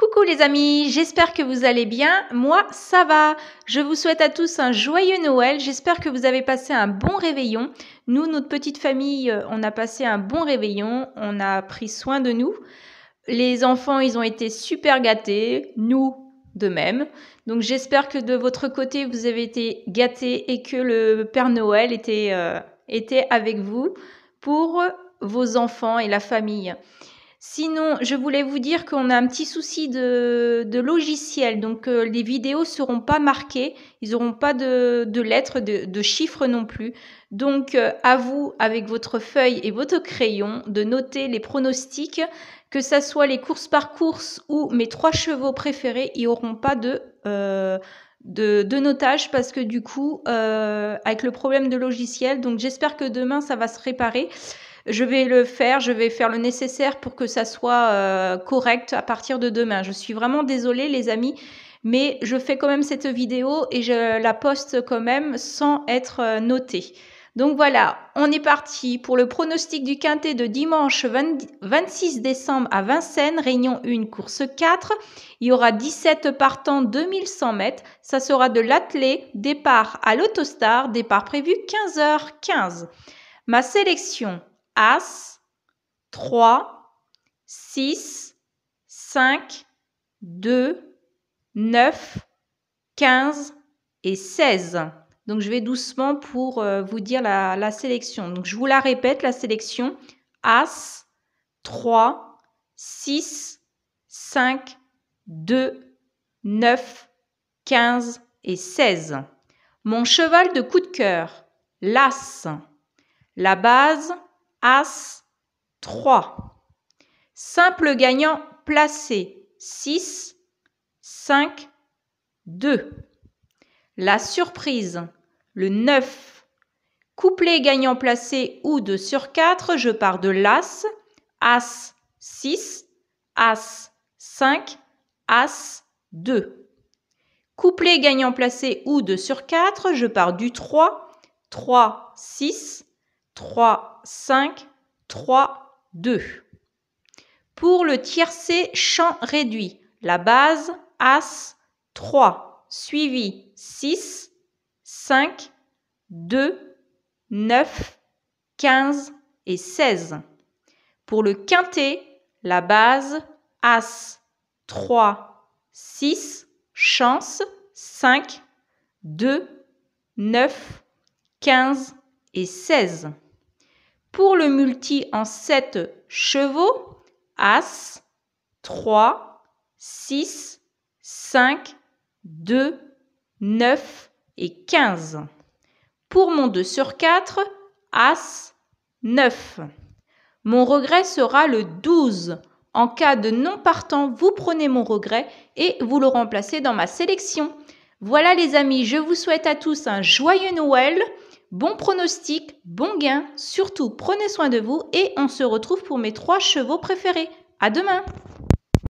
Coucou les amis, j'espère que vous allez bien. Moi, ça va. Je vous souhaite à tous un joyeux Noël. J'espère que vous avez passé un bon réveillon. Nous, notre petite famille, euh, on a passé un bon réveillon. On a pris soin de nous. Les enfants, ils ont été super gâtés. Nous, de même. Donc j'espère que de votre côté, vous avez été gâtés et que le Père Noël était, euh, était avec vous pour vos enfants et la famille. Sinon, je voulais vous dire qu'on a un petit souci de, de logiciel, donc euh, les vidéos seront pas marquées, ils n'auront pas de, de lettres, de, de, chiffres non plus. Donc, euh, à vous, avec votre feuille et votre crayon, de noter les pronostics, que ça soit les courses par course ou mes trois chevaux préférés, ils n'auront pas euh, de, de, notage parce que du coup, avec le problème de logiciel, donc j'espère que demain ça va se réparer je vais le faire, je vais faire le nécessaire pour que ça soit euh, correct à partir de demain. Je suis vraiment désolée les amis, mais je fais quand même cette vidéo et je la poste quand même sans être euh, notée. Donc voilà, on est parti pour le pronostic du quintet de dimanche 26 décembre à Vincennes, Réunion 1, course 4. Il y aura 17 partants 2100 mètres. Ça sera de l'athlé, départ à l'autostar, départ prévu 15h15. Ma sélection, As, 3, 6, 5, 2, 9, 15 et 16. Donc je vais doucement pour euh, vous dire la, la, sélection. Donc je vous la répète, la sélection. As, 3, 6, 5, 2, 9, 15 et 16. Mon cheval de coup de cœur, l'As. La base, As 3. Simple gagnant placé 6, 5, 2. La surprise, le 9. couplé gagnant placé ou 2 sur 4, je pars de l'As. As 6, As 5, As 2. couplé gagnant placé ou 2 sur 4, je pars du 3. 3, 6, 3, 5, 3, 2. Pour le tiercé champ réduit, la base As 3, suivi 6, 5, 2, 9, 15 et 16. Pour le quintet, la base As 3, 6, chance 5, 2, 9, 15 et 16. Pour le multi en 7 chevaux, As, 3, 6, 5, 2, 9 et 15. Pour mon 2 sur 4, As, 9. Mon regret sera le 12. En cas de non partant, vous prenez mon regret et vous le remplacez dans ma sélection. Voilà les amis, je vous souhaite à tous un joyeux Noël. Bon pronostic, bon gain, surtout prenez soin de vous et on se retrouve pour mes trois chevaux préférés. À demain!